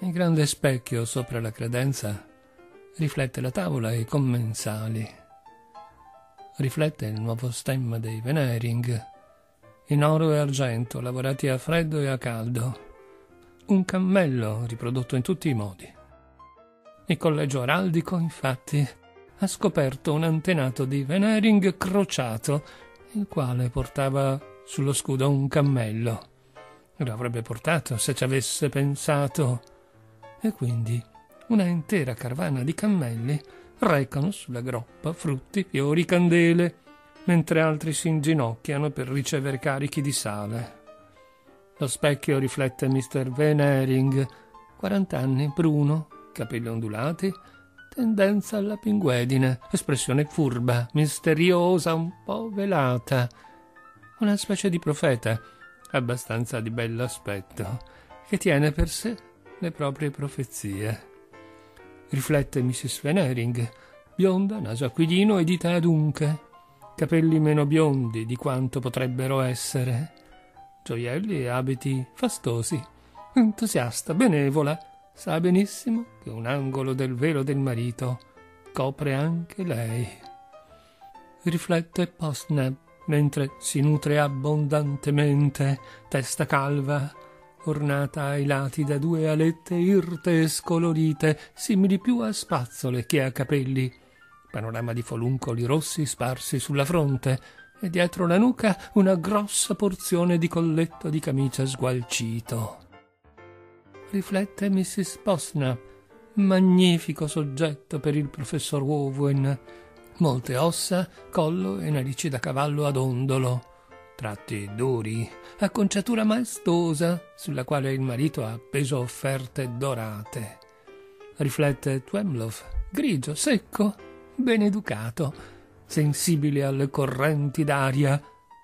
Il grande specchio sopra la credenza riflette la tavola e i commensali. Riflette il nuovo stemma dei Venering, in oro e argento, lavorati a freddo e a caldo. Un cammello riprodotto in tutti i modi. Il collegio araldico, infatti, ha scoperto un antenato di Venering crociato, il quale portava sullo scudo un cammello. Lo avrebbe portato se ci avesse pensato e quindi una intera carvana di cammelli recano sulla groppa frutti, fiori, candele, mentre altri si inginocchiano per ricevere carichi di sale. Lo specchio riflette Mr. Venering, 40 anni, bruno, capelli ondulati, tendenza alla pinguedine, espressione furba, misteriosa, un po' velata. Una specie di profeta, abbastanza di bell'aspetto, che tiene per sé le proprie profezie. Riflette Mrs. Venering, bionda, naso aquilino e dita adunche, capelli meno biondi di quanto potrebbero essere, gioielli e abiti fastosi, entusiasta, benevola, sa benissimo che un angolo del velo del marito copre anche lei. Riflette Postneb mentre si nutre abbondantemente, testa calva, ornata ai lati da due alette irte e scolorite, simili più a spazzole che a capelli. Panorama di foluncoli rossi sparsi sulla fronte e dietro la nuca una grossa porzione di colletto di camicia sgualcito. Riflette Mrs. Posna, magnifico soggetto per il professor Owen. Molte ossa, collo e narici da cavallo ad ondolo tratti duri, acconciatura maestosa sulla quale il marito ha appeso offerte dorate. Riflette Twemlow, grigio, secco, ben educato, sensibile alle correnti d'aria,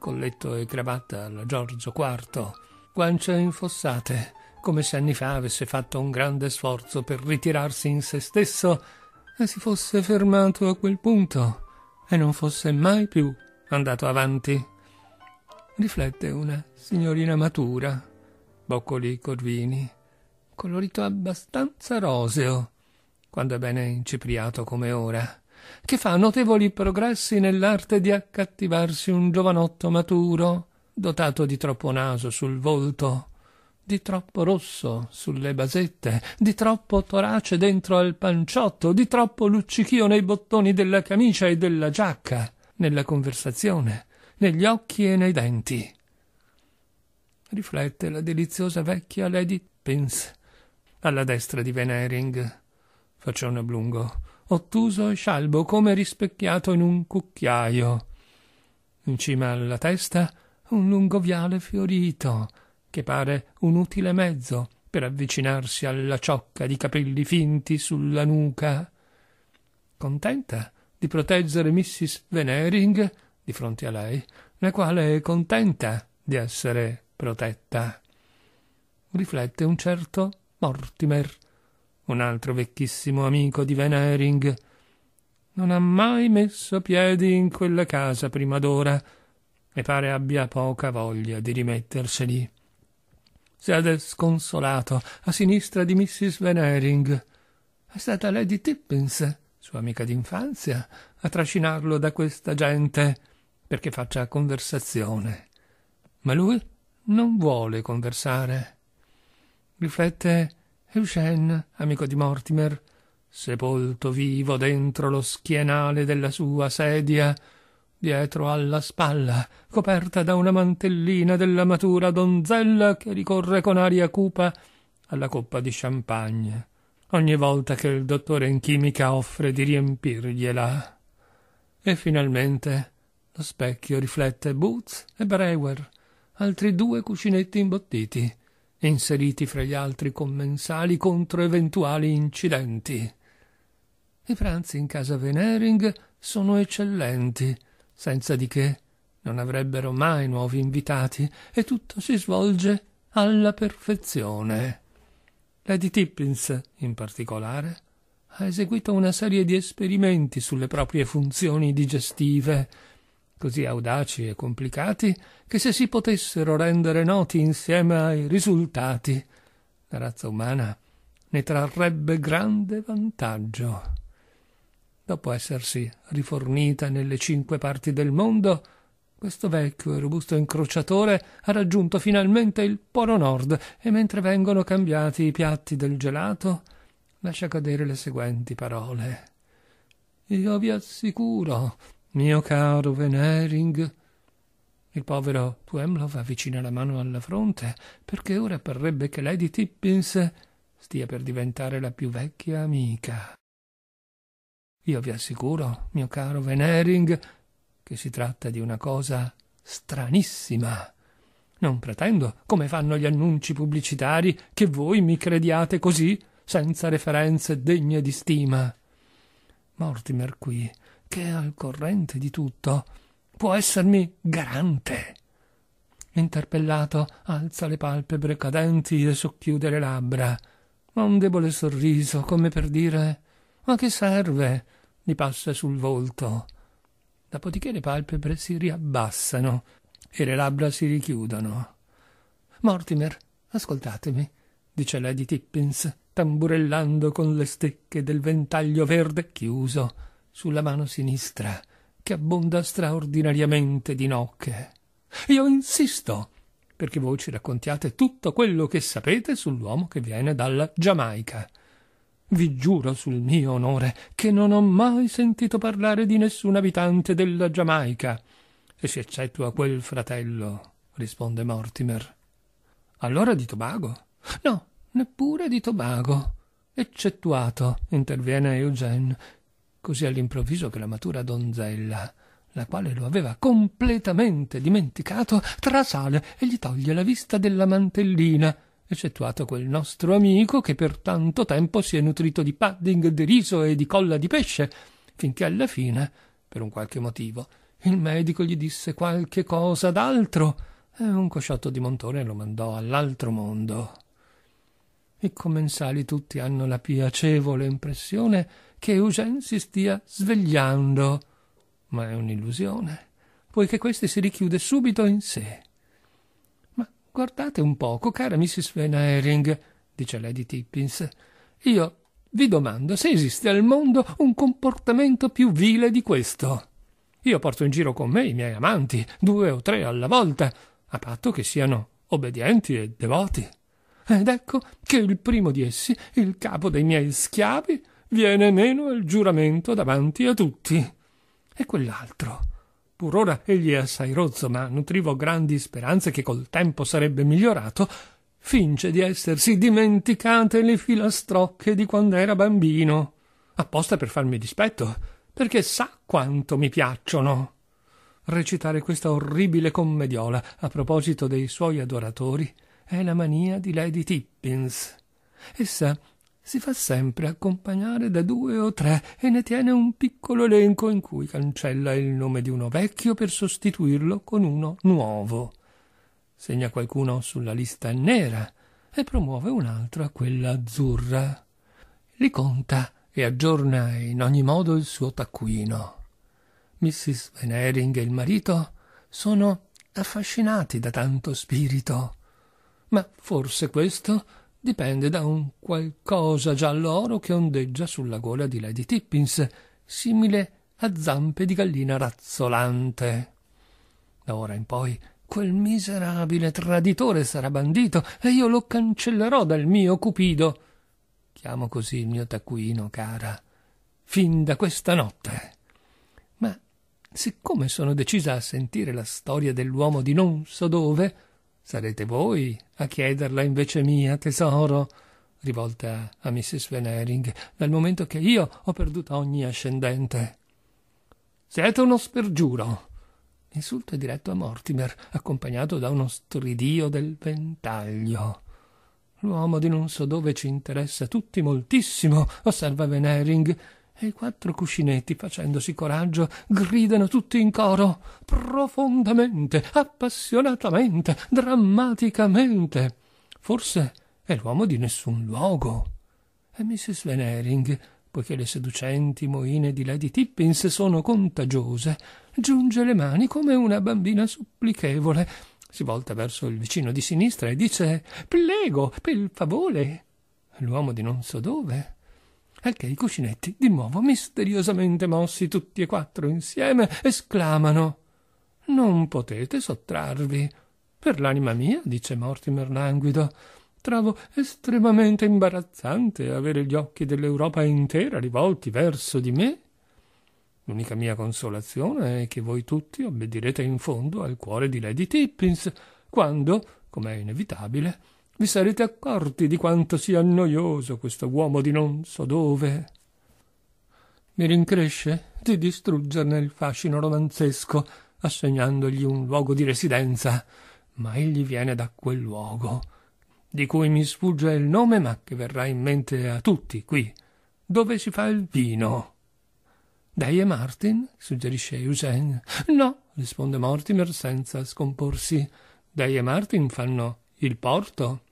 colletto e cravatta alla Giorgio IV, guance infossate, come se anni fa avesse fatto un grande sforzo per ritirarsi in se stesso e si fosse fermato a quel punto e non fosse mai più andato avanti riflette una signorina matura, boccoli corvini, colorito abbastanza roseo, quando è bene incipriato come ora, che fa notevoli progressi nell'arte di accattivarsi un giovanotto maturo, dotato di troppo naso sul volto, di troppo rosso sulle basette, di troppo torace dentro al panciotto, di troppo luccichio nei bottoni della camicia e della giacca, nella conversazione, negli occhi e nei denti. Riflette la deliziosa vecchia Lady Pins, alla destra di Venering, faccione oblungo, ottuso e scialbo come rispecchiato in un cucchiaio. In cima alla testa un lungo viale fiorito, che pare un utile mezzo per avvicinarsi alla ciocca di capelli finti sulla nuca. Contenta di proteggere Mrs. Venering, di fronte a lei, la quale è contenta di essere protetta. Riflette un certo Mortimer, un altro vecchissimo amico di Venering. Non ha mai messo piedi in quella casa prima d'ora e pare abbia poca voglia di rimetterseli. Siede sconsolato a sinistra di Mrs. Venering. È stata Lady Tippins, sua amica d'infanzia, a trascinarlo da questa gente perché faccia conversazione. Ma lui non vuole conversare. Riflette Eugene, amico di Mortimer, sepolto vivo dentro lo schienale della sua sedia, dietro alla spalla, coperta da una mantellina della matura donzella che ricorre con aria cupa alla coppa di champagne ogni volta che il dottore in chimica offre di riempirgliela. E finalmente lo specchio riflette Boots e Brewer, altri due cuscinetti imbottiti, inseriti fra gli altri commensali contro eventuali incidenti. I pranzi in casa Venering sono eccellenti, senza di che non avrebbero mai nuovi invitati e tutto si svolge alla perfezione. Lady Tippins, in particolare, ha eseguito una serie di esperimenti sulle proprie funzioni digestive così audaci e complicati che se si potessero rendere noti insieme ai risultati, la razza umana ne trarrebbe grande vantaggio. Dopo essersi rifornita nelle cinque parti del mondo, questo vecchio e robusto incrociatore ha raggiunto finalmente il Polo Nord e mentre vengono cambiati i piatti del gelato, lascia cadere le seguenti parole. Io vi assicuro mio caro Venering. Il povero Puemlov avvicina la mano alla fronte, perché ora parrebbe che Lady Tippins stia per diventare la più vecchia amica. Io vi assicuro, mio caro Venering, che si tratta di una cosa stranissima. Non pretendo, come fanno gli annunci pubblicitari, che voi mi crediate così, senza referenze degne di stima. Mortimer qui che è al corrente di tutto, può essermi garante. Interpellato alza le palpebre cadenti e socchiude le labbra. Ma un debole sorriso, come per dire Ma che serve? gli passa sul volto. Dopodiché le palpebre si riabbassano e le labbra si richiudono. Mortimer, ascoltatemi, dice Lady Tippins, tamburellando con le stecche del ventaglio verde chiuso sulla mano sinistra, che abbonda straordinariamente di nocche. Io insisto perché voi ci raccontiate tutto quello che sapete sull'uomo che viene dalla Giamaica. Vi giuro sul mio onore che non ho mai sentito parlare di nessun abitante della Giamaica, e si eccettua quel fratello, risponde Mortimer. Allora di Tobago? No, neppure di Tobago. Eccettuato, interviene Eugene, così all'improvviso che la matura donzella, la quale lo aveva completamente dimenticato, trasale e gli toglie la vista della mantellina, eccettuato quel nostro amico che per tanto tempo si è nutrito di pudding di riso e di colla di pesce, finché alla fine, per un qualche motivo, il medico gli disse qualche cosa d'altro e un cosciotto di montone lo mandò all'altro mondo. I commensali tutti hanno la piacevole impressione che Eugene si stia svegliando, ma è un'illusione, poiché questi si richiude subito in sé. Ma guardate un poco, cara Mrs. Fenering, dice Lady Tippins, io vi domando se esiste al mondo un comportamento più vile di questo. Io porto in giro con me i miei amanti, due o tre alla volta, a patto che siano obbedienti e devoti. Ed ecco che il primo di essi, il capo dei miei schiavi, viene meno al giuramento davanti a tutti. E quell'altro. Pur ora egli è assai rozzo, ma nutrivo grandi speranze che col tempo sarebbe migliorato, finge di essersi dimenticate le filastrocche di quando era bambino, apposta per farmi dispetto, perché sa quanto mi piacciono. Recitare questa orribile commediola a proposito dei suoi adoratori è la mania di Lady Tippins. Essa si fa sempre accompagnare da due o tre e ne tiene un piccolo elenco in cui cancella il nome di uno vecchio per sostituirlo con uno nuovo. Segna qualcuno sulla lista nera e promuove un altro a quella azzurra. Li conta e aggiorna in ogni modo il suo taccuino. Mrs. Venering e il marito sono affascinati da tanto spirito ma forse questo dipende da un qualcosa gialloro che ondeggia sulla gola di Lady Tippins, simile a zampe di gallina razzolante. Da ora in poi quel miserabile traditore sarà bandito e io lo cancellerò dal mio cupido. Chiamo così il mio taccuino, cara, fin da questa notte. Ma siccome sono decisa a sentire la storia dell'uomo di non so dove, Sarete voi a chiederla invece mia, tesoro, rivolta a Mrs. Venering, dal momento che io ho perduto ogni ascendente. Siete uno spergiuro. L'insulto è diretto a Mortimer, accompagnato da uno stridio del ventaglio. L'uomo di non so dove ci interessa tutti moltissimo, osserva Venering, e i quattro cuscinetti, facendosi coraggio, gridano tutti in coro profondamente, appassionatamente, drammaticamente. Forse è l'uomo di nessun luogo. E Mrs. Venering, poiché le seducenti moine di Lady Tippins sono contagiose, giunge le mani come una bambina supplichevole, si volta verso il vicino di sinistra e dice Prego, per favore. L'uomo di non so dove al che i cuscinetti, di nuovo misteriosamente mossi tutti e quattro insieme, esclamano Non potete sottrarvi. Per l'anima mia, dice Mortimer languido, trovo estremamente imbarazzante avere gli occhi dell'Europa intera rivolti verso di me. L'unica mia consolazione è che voi tutti obbedirete in fondo al cuore di Lady Tippins, quando, com'è inevitabile, vi sarete accorti di quanto sia noioso questo uomo di non so dove? Mi rincresce di distruggerne il fascino romanzesco, assegnandogli un luogo di residenza, ma egli viene da quel luogo, di cui mi sfugge il nome, ma che verrà in mente a tutti qui, dove si fa il vino. Dai e Martin? suggerisce Eusen. No, risponde Mortimer senza scomporsi. Dai e Martin fanno il porto.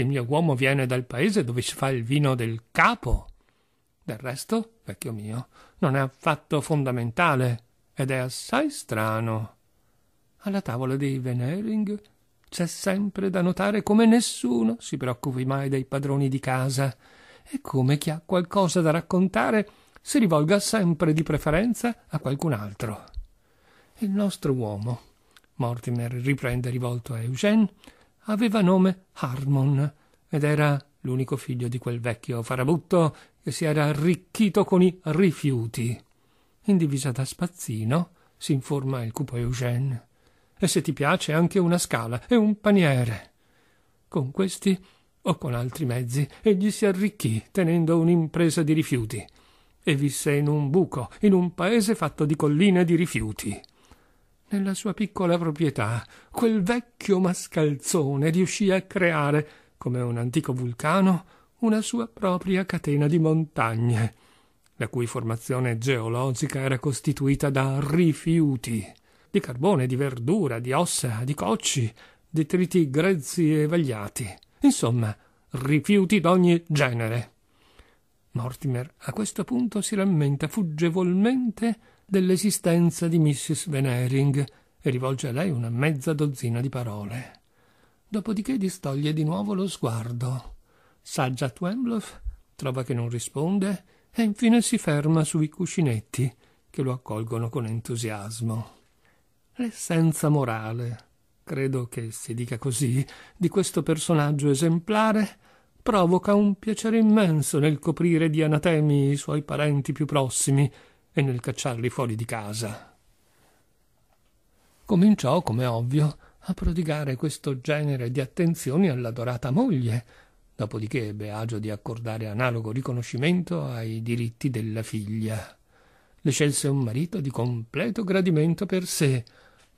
Il mio uomo viene dal paese dove si fa il vino del capo. Del resto, vecchio mio, non è affatto fondamentale ed è assai strano. Alla tavola dei Venering c'è sempre da notare come nessuno si preoccupi mai dei padroni di casa e come chi ha qualcosa da raccontare si rivolga sempre di preferenza a qualcun altro. Il nostro uomo, Mortimer riprende rivolto a Eugene, aveva nome Harmon ed era l'unico figlio di quel vecchio farabutto che si era arricchito con i rifiuti. In divisa da spazzino, si informa il cupo Eugène. E se ti piace anche una scala e un paniere. Con questi o con altri mezzi egli si arricchì tenendo un'impresa di rifiuti e visse in un buco, in un paese fatto di colline di rifiuti nella sua piccola proprietà, quel vecchio mascalzone riuscì a creare, come un antico vulcano, una sua propria catena di montagne, la cui formazione geologica era costituita da rifiuti di carbone, di verdura, di ossa, di cocci, detriti grezzi e vagliati, insomma, rifiuti d'ogni genere. Mortimer a questo punto si rammenta fuggevolmente dell'esistenza di Mrs. Venering e rivolge a lei una mezza dozzina di parole. Dopodiché distoglie di nuovo lo sguardo. Saggia Twemloff, trova che non risponde e infine si ferma sui cuscinetti che lo accolgono con entusiasmo. L'essenza morale, credo che si dica così, di questo personaggio esemplare provoca un piacere immenso nel coprire di anatemi i suoi parenti più prossimi e nel cacciarli fuori di casa. Cominciò, come ovvio, a prodigare questo genere di attenzioni all'adorata moglie, dopodiché ebbe agio di accordare analogo riconoscimento ai diritti della figlia. Le scelse un marito di completo gradimento per sé,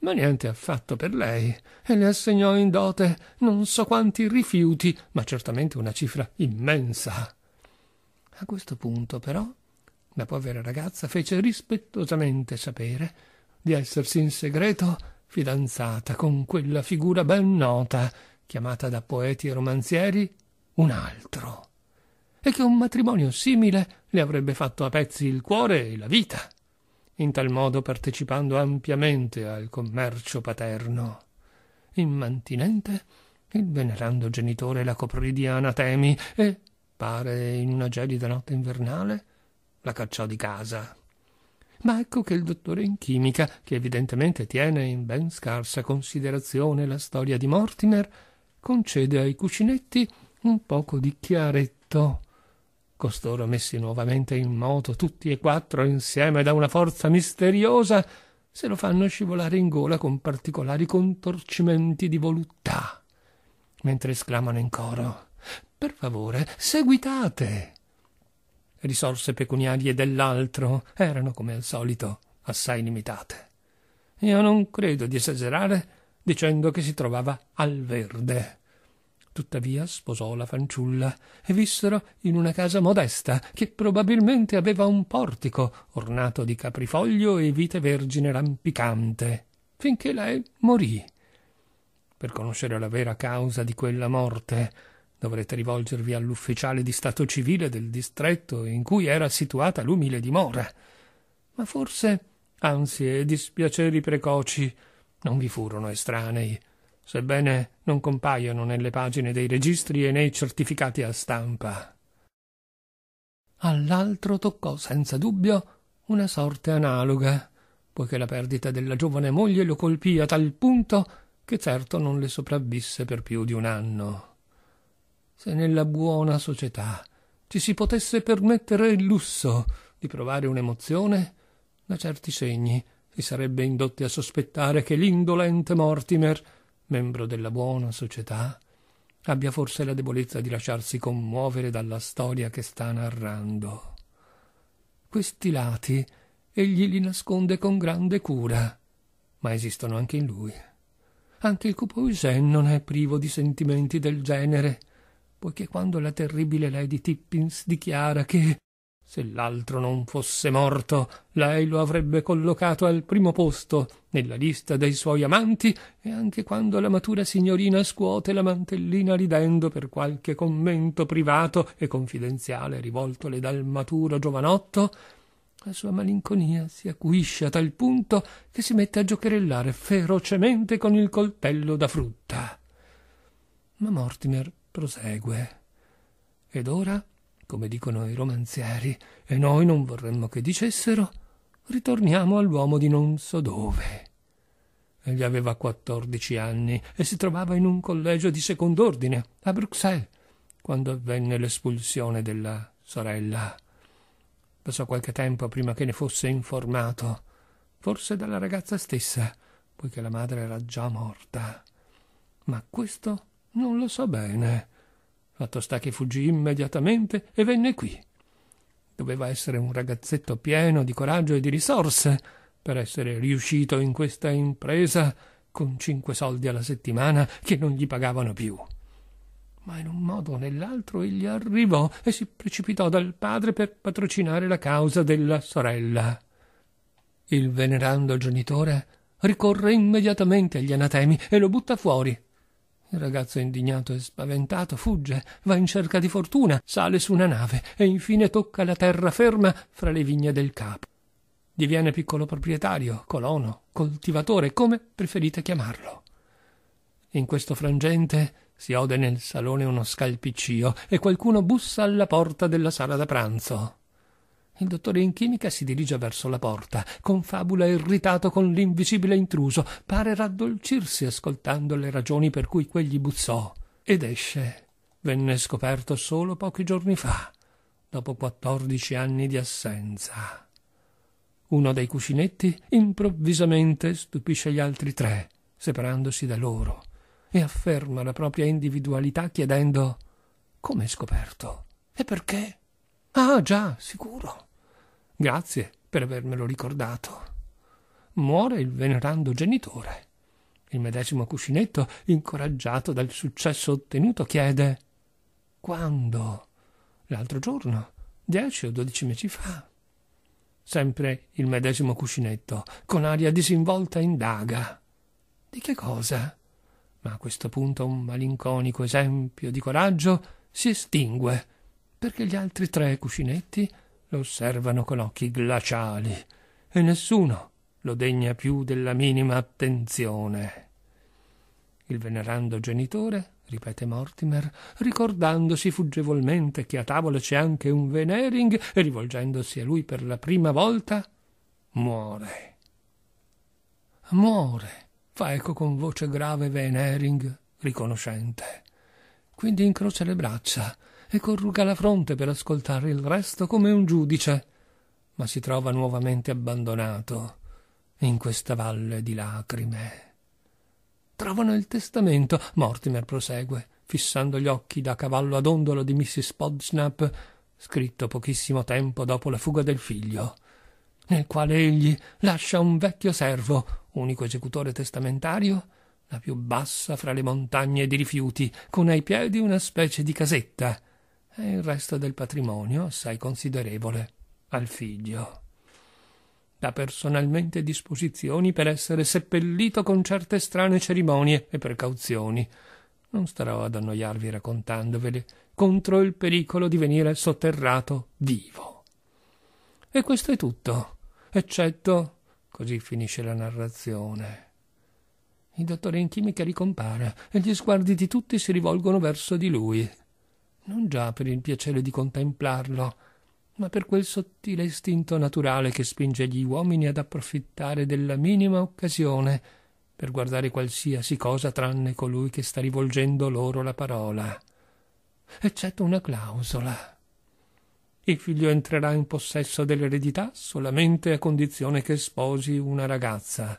ma niente affatto per lei, e le assegnò in dote non so quanti rifiuti, ma certamente una cifra immensa. A questo punto, però, la povera ragazza fece rispettosamente sapere di essersi in segreto fidanzata con quella figura ben nota, chiamata da poeti e romanzieri un altro, e che un matrimonio simile le avrebbe fatto a pezzi il cuore e la vita, in tal modo partecipando ampiamente al commercio paterno. Immantinente, il venerando genitore la coprì di anatemi e, pare in una gelida notte invernale, la cacciò di casa. Ma ecco che il dottore in chimica, che evidentemente tiene in ben scarsa considerazione la storia di Mortimer, concede ai cucinetti un poco di chiaretto. Costoro messi nuovamente in moto, tutti e quattro insieme da una forza misteriosa, se lo fanno scivolare in gola con particolari contorcimenti di voluttà, mentre esclamano in coro Per favore, seguitate risorse pecuniarie dell'altro erano, come al solito, assai limitate. Io non credo di esagerare dicendo che si trovava al verde. Tuttavia sposò la fanciulla e vissero in una casa modesta che probabilmente aveva un portico ornato di caprifoglio e vite vergine rampicante, finché lei morì. Per conoscere la vera causa di quella morte, dovrete rivolgervi all'ufficiale di stato civile del distretto in cui era situata l'umile dimora. Ma forse ansie e dispiaceri precoci non vi furono estranei, sebbene non compaiono nelle pagine dei registri e nei certificati a stampa. All'altro toccò senza dubbio una sorte analoga, poiché la perdita della giovane moglie lo colpì a tal punto che certo non le sopravvisse per più di un anno se nella buona società ci si potesse permettere il lusso di provare un'emozione, da certi segni si sarebbe indotti a sospettare che l'indolente Mortimer, membro della buona società, abbia forse la debolezza di lasciarsi commuovere dalla storia che sta narrando. Questi lati egli li nasconde con grande cura, ma esistono anche in lui. Anche il Coupeau non è privo di sentimenti del genere poiché quando la terribile lady Tippins dichiara che se l'altro non fosse morto, lei lo avrebbe collocato al primo posto nella lista dei suoi amanti, e anche quando la matura signorina scuote la mantellina ridendo per qualche commento privato e confidenziale rivoltole dal maturo giovanotto, la sua malinconia si acuisce a tal punto che si mette a giocherellare ferocemente con il coltello da frutta. Ma Mortimer prosegue. Ed ora, come dicono i romanzieri, e noi non vorremmo che dicessero, ritorniamo all'uomo di non so dove. Egli aveva quattordici anni e si trovava in un collegio di secondo ordine a Bruxelles quando avvenne l'espulsione della sorella. Passò qualche tempo prima che ne fosse informato, forse dalla ragazza stessa, poiché la madre era già morta. Ma questo non lo so bene. Fatto sta che fuggì immediatamente e venne qui. Doveva essere un ragazzetto pieno di coraggio e di risorse per essere riuscito in questa impresa con cinque soldi alla settimana che non gli pagavano più. Ma in un modo o nell'altro egli arrivò e si precipitò dal padre per patrocinare la causa della sorella. Il venerando genitore ricorre immediatamente agli anatemi e lo butta fuori il ragazzo indignato e spaventato fugge, va in cerca di fortuna, sale su una nave e infine tocca la terraferma fra le vigne del capo. Diviene piccolo proprietario, colono, coltivatore, come preferite chiamarlo. In questo frangente si ode nel salone uno scalpiccio e qualcuno bussa alla porta della sala da pranzo. Il dottore in chimica si dirige verso la porta, confabula irritato con l'invisibile intruso, pare raddolcirsi ascoltando le ragioni per cui quegli buzzò, ed esce. Venne scoperto solo pochi giorni fa, dopo quattordici anni di assenza. Uno dei cuscinetti improvvisamente stupisce gli altri tre, separandosi da loro, e afferma la propria individualità chiedendo come scoperto? E perché? Ah già, sicuro. Grazie per avermelo ricordato. Muore il venerando genitore. Il medesimo cuscinetto, incoraggiato dal successo ottenuto, chiede Quando? L'altro giorno, dieci o dodici mesi fa. Sempre il medesimo cuscinetto, con aria disinvolta, indaga. Di che cosa? Ma a questo punto un malinconico esempio di coraggio si estingue, perché gli altri tre cuscinetti lo osservano con occhi glaciali e nessuno lo degna più della minima attenzione. Il venerando genitore, ripete Mortimer, ricordandosi fuggevolmente che a tavola c'è anche un Venering e rivolgendosi a lui per la prima volta, muore. Muore, fa eco con voce grave Venering, riconoscente. Quindi incrocia le braccia e corruga la fronte per ascoltare il resto come un giudice, ma si trova nuovamente abbandonato in questa valle di lacrime. Trovano il testamento, Mortimer prosegue, fissando gli occhi da cavallo ad ondolo di Mrs. Podsnap, scritto pochissimo tempo dopo la fuga del figlio, nel quale egli lascia un vecchio servo, unico esecutore testamentario, la più bassa fra le montagne di rifiuti, con ai piedi una specie di casetta, e il resto del patrimonio, assai considerevole, al figlio. Da personalmente disposizioni per essere seppellito con certe strane cerimonie e precauzioni. Non starò ad annoiarvi raccontandovele, contro il pericolo di venire sotterrato vivo. E questo è tutto, eccetto, così finisce la narrazione. Il dottore in chimica ricompare e gli sguardi di tutti si rivolgono verso di lui non già per il piacere di contemplarlo, ma per quel sottile istinto naturale che spinge gli uomini ad approfittare della minima occasione per guardare qualsiasi cosa tranne colui che sta rivolgendo loro la parola. Eccetto una clausola. Il figlio entrerà in possesso dell'eredità solamente a condizione che sposi una ragazza,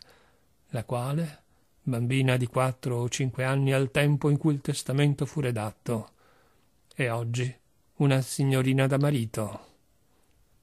la quale, bambina di quattro o cinque anni al tempo in cui il testamento fu redatto, e oggi? Una signorina da marito.